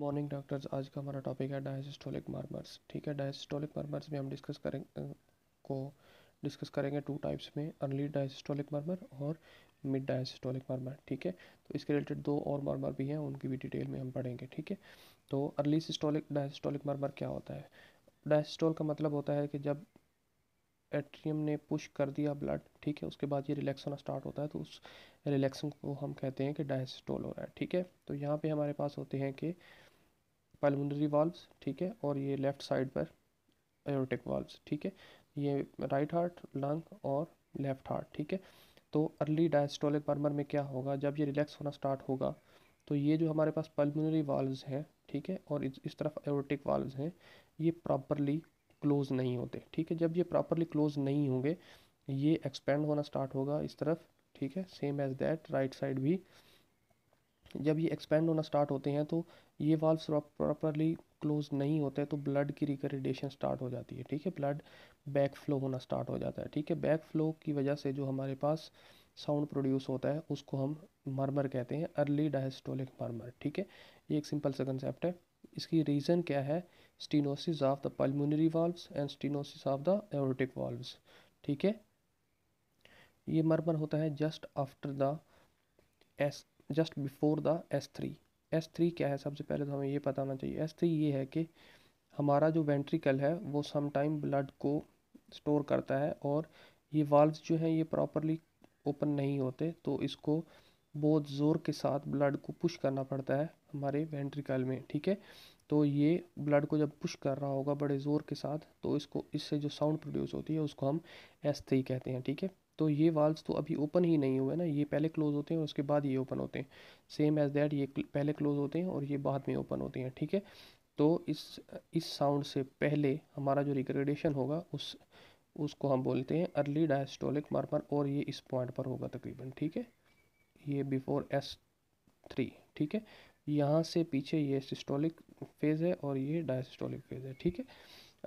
Morning doctors आज का हमारा टॉपिक है डायसिस्टोलिक मार्मर्स ठीक है डायसिस्टोलिक मार्मर्स में हम डिस्कस करें को डिस्कस करेंगे टू टाइप्स में अर्ली डायसिस्टोलिक मार्मर और मिड डायसिस्टोलिक मार्मर ठीक है तो इसके रिलेटेड दो और मार्मर भी हैं उनकी भी डिटेल में हम पढ़ेंगे ठीक है तो अर्ली सिस्टोलिक डायसिस्टोलिक मार्मर क्या होता है डायसिस्टोल का मतलब होता है कि जब एट्रियम ने पुश कर दिया ब्लड ठीक है उसके बाद ये रिलैक्स होना स्टार्ट होता है तो उस रिलैक्सन को हम कहते हैं कि डायसिस्टोल हो रहा है ठीक है तो यहाँ पे हमारे पास होते हैं कि पलमुनरी वाल्व्स ठीक है और ये लेफ्ट साइड पर एरोटिक वाल्व्स ठीक है ये राइट हार्ट लंग और लेफ्ट हार्ट ठीक है तो अर्ली डायस्टोलिक मर्मर में क्या होगा जब ये रिलैक्स होना स्टार्ट होगा तो ये जो हमारे पास पल्मोनरी वाल्वस हैं ठीक है और इस तरफ एरोटिक वाल्वस हैं ये प्रॉपरली क्लोज नहीं होते ठीक है जब ये प्रॉपरली क्लोज नहीं होंगे ये एक्सपेंड होना स्टार्ट होगा इस तरफ ठीक है same as that right side भी जब ये एक्सपेंड होना स्टार्ट होते हैं तो ये वाल्व प्रॉपरली क्लोज नहीं होते तो ब्लड की रिकरेडेशन स्टार्ट हो जाती है ठीक है ब्लड बैक फ्लो होना स्टार्ट हो जाता है ठीक है बैक फ्लो की वजह से जो हमारे पास साउंड प्रोड्यूस होता है उसको हम मरमर कहते हैं अर्ली डायस्टोलिक मरमर ठीक है ये एक सिंपल सा कंसेप्ट है इसकी रीज़न क्या है stenosis of the pulmonary valves and stenosis of the aortic valves ठीक है ये मरमर होता है just after the S just before the S three S three क्या है सबसे पहले तो हमें ये पता होना चाहिए एस थ्री ये है कि हमारा जो वेंट्रिकल है वो समटाइम ब्लड को स्टोर करता है और ये वाल्व्स जो हैं ये प्रॉपरली ओपन नहीं होते तो इसको बहुत ज़ोर के साथ ब्लड को पुश करना पड़ता है हमारे वेंट्रिकल में ठीक है तो ये ब्लड को जब पुश कर रहा होगा बड़े ज़ोर के साथ तो इसको इससे जो साउंड प्रोड्यूस होती है उसको हम एस थ्री कहते हैं ठीक है तो ये वाल्स तो अभी ओपन ही नहीं हुए ना ये पहले क्लोज़ होते हैं और उसके बाद ये ओपन होते हैं सेम एज़ दैट ये पहले क्लोज़ होते हैं और ये बाद में ओपन होते हैं ठीक है तो इस इस साउंड से पहले हमारा जो रिग्रेडेशन होगा उस उसको हम बोलते हैं अर्ली डायस्टोलिक मार्कर और ये इस पॉइंट पर होगा तकरीबन ठीक है ये बिफोर एस थ्री ठीक है यहाँ से पीछे ये सिस्टोलिक फेज़ है और ये डायस्टोलिक फेज़ है ठीक है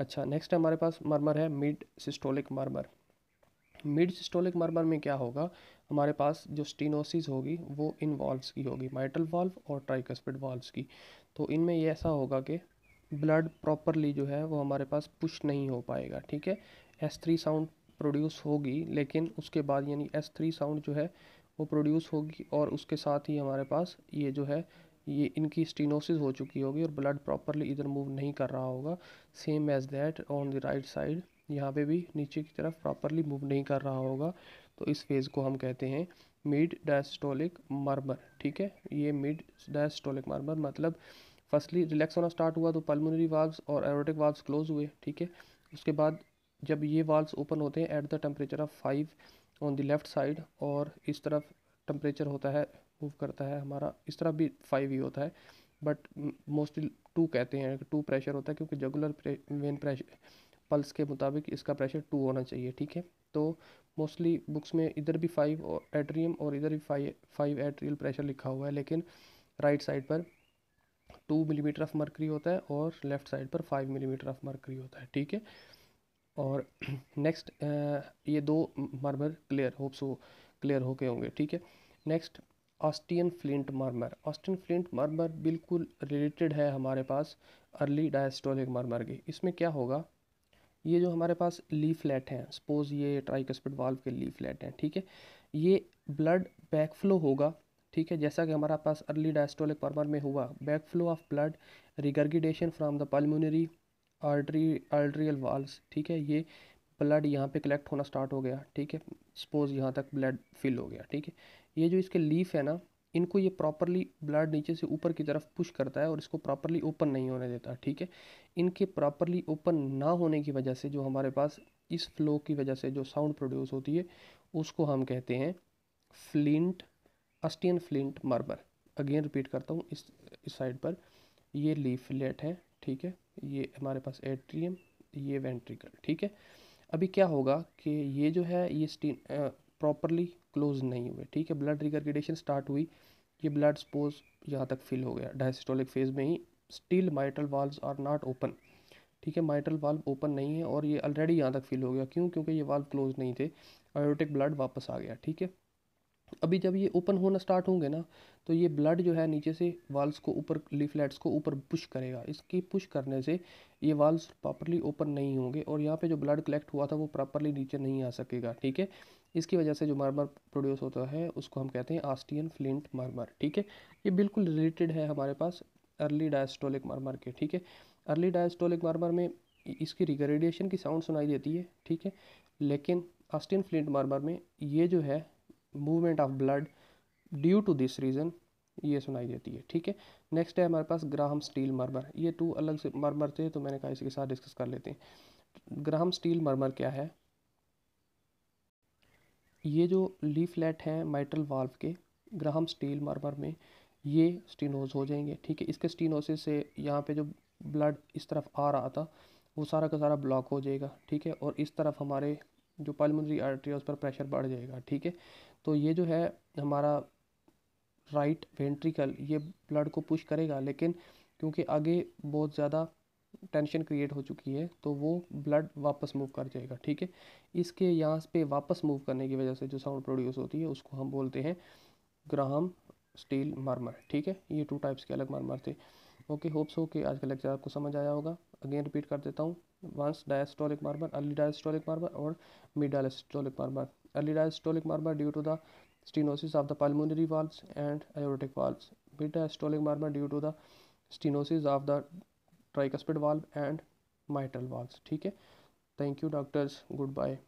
अच्छा नेक्स्ट हमारे पास मरमर है mid systolic murmur mid systolic murmur में क्या होगा हमारे पास जो स्टीनोसिस होगी वो इन वॉल्व्स की होगी माइटल वाल्व और ट्राइकस्पिड वाल्व्स की तो इनमें ये ऐसा होगा कि ब्लड प्रॉपरली जो है वो हमारे पास पुश नहीं हो पाएगा ठीक है एस थ्री साउंड प्रोड्यूस होगी लेकिन उसके बाद यानी एस थ्री साउंड जो है वो प्रोड्यूस होगी और उसके साथ ही हमारे पास ये जो है ये इनकी स्टीनोसिस हो चुकी होगी और ब्लड प्रॉपरली इधर मूव नहीं कर रहा होगा same as that on the right side यहाँ पे भी नीचे की तरफ प्रॉपरली मूव नहीं कर रहा होगा तो इस फेज़ को हम कहते हैं मिड डायस्टोलिक मार्बर ठीक है ये मिड डायस्टोलिक मार्बर मतलब फर्स्टली रिलैक्स होना स्टार्ट हुआ तो पल्मोनरी वाल्व्स और एरोटिक वाल्व्स क्लोज हुए ठीक है उसके बाद जब ये वाल्व्स ओपन होते हैं at the temperature of five on the left side और इस तरफ टेम्परेचर होता है मूव करता है हमारा इस तरफ भी फाइव ही होता है बट मोस्टली टू कहते हैं टू प्रेशर होता है क्योंकि जगुलर वेन प्रेशर पल्स के मुताबिक इसका प्रेशर टू होना चाहिए ठीक है तो मोस्टली बुक्स में इधर भी फाइव एट्रियम और इधर भी फाइव फाइव एट्रियल प्रेशर लिखा हुआ है लेकिन राइट साइड पर टू मिलीमीटर ऑफ मरकरी होता है और लेफ्ट साइड पर फाइव मिलीमीटर ऑफ मरकरी होता है ठीक है और नेक्स्ट ये दो मार्मर क्लियर होप्स वो क्लियर होके होंगे ठीक है next Austin Flint murmur Austin Flint murmur बिल्कुल रिलेटेड है हमारे पास अर्ली डायस्टोलिक मार्मर की इसमें क्या होगा ये जो हमारे पास लीफलेट हैं सपोज़ ये ट्राइकस्पिड वाल्व के लीफलेट हैं ठीक है ये ब्लड बैक फ्लो होगा ठीक है जैसा कि हमारा पास अर्ली डायस्टोलिक परमर में हुआ back flow of blood regurgitation from the pulmonary artery arterial valves ठीक है ये ब्लड यहाँ पे कलेक्ट होना स्टार्ट हो गया ठीक है सपोज़ यहाँ तक ब्लड फिल हो गया ठीक है ये जो इसके लीफ है ना इनको ये प्रॉपरली ब्लड नीचे से ऊपर की तरफ पुश करता है और इसको प्रॉपरली ओपन नहीं होने देता ठीक है इनके प्रॉपरली ओपन ना होने की वजह से जो हमारे पास इस फ्लो की वजह से जो साउंड प्रोड्यूस होती है उसको हम कहते हैं Flint Austin Flint murmur again repeat करता हूँ इस इस साइड पर ये लीफलेट है ठीक है ये हमारे पास एट्रियम ये वेंट्रिकल ठीक है अभी क्या होगा कि ये जो है ये स्टीन प्रॉपरली क्लोज नहीं हुए ठीक है ब्लड रिकर्गिडेशन स्टार्ट हुई ये ब्लड सपोज यहाँ तक फिल हो गया डायसिस्टोलिक फेज में ही still mitral valve are not open ठीक है माइटल वाल्व ओपन नहीं है और ये ऑलरेडी यहाँ तक फिल हो गया क्यों क्योंकि ये वाल्व क्लोज नहीं थे आयोटिक ब्लड वापस आ गया ठीक है अभी जब ये ओपन होना स्टार्ट होंगे ना तो ये ब्लड जो है नीचे से वाल्स को ऊपर लीफलेट्स को ऊपर पुश करेगा इसकी पुश करने से ये वाल्स प्रॉपरली ओपन नहीं होंगे और यहाँ पे जो ब्लड कलेक्ट हुआ था वो प्रॉपरली नीचे नहीं आ सकेगा ठीक है इसकी वजह से जो मार्मर प्रोड्यूस होता है उसको हम कहते हैं आस्टियन फ्लिंट मार्मर ठीक है ये बिल्कुल रिलेटेड है हमारे पास अर्ली डायस्टोलिक मार्मर के ठीक है अर्ली डायस्टोलिक मार्मर में इसकी रिगरेडिएशन की साउंड सुनाई देती है ठीक है लेकिन आस्टियन फ्लिंट मार्मर में ये जो है movement of blood due to this reason ये सुनाई देती है ठीक है नेक्स्ट है हमारे पास ग्राहम स्टील मरमर ये टू अलग से मरमर थे तो मैंने कहा इसके साथ डिस्कस कर लेते हैं ग्राहम स्टील मरमर क्या है ये जो लीफलेट हैं माइट्रल वाल्व के ग्राहम स्टील मार्बर में ये स्टीनोज हो जाएंगे ठीक है इसके स्टीनोसिस से यहाँ पे जो ब्लड इस तरफ आ रहा था वो सारा का सारा ब्लॉक हो जाएगा ठीक है और इस तरफ हमारे जो पलमरी आर्टरी है उस पर प्रेशर बढ़ जाएगा ठीक है तो ये जो है हमारा राइट वेंट्रिकल ये ब्लड को पुश करेगा लेकिन क्योंकि आगे बहुत ज़्यादा टेंशन क्रिएट हो चुकी है तो वो ब्लड वापस मूव कर जाएगा ठीक है इसके यहाँ पे वापस मूव करने की वजह से जो साउंड प्रोड्यूस होती है उसको हम बोलते हैं ग्राहम स्टील मार्मर ठीक है ये टू टाइप्स के अलग मार्मर थे ओके होप्स हो कि आज का लेक्चर आपको समझ आया होगा अगेन रिपीट कर देता हूँ once diastolic murmur early diastolic murmur और mid diastolic murmur early diastolic murmur due to the stenosis of the pulmonary valves and aortic valves. Mid diastolic murmur due to the stenosis of the tricuspid valve and mitral valve ठीक है thank you doctors good bye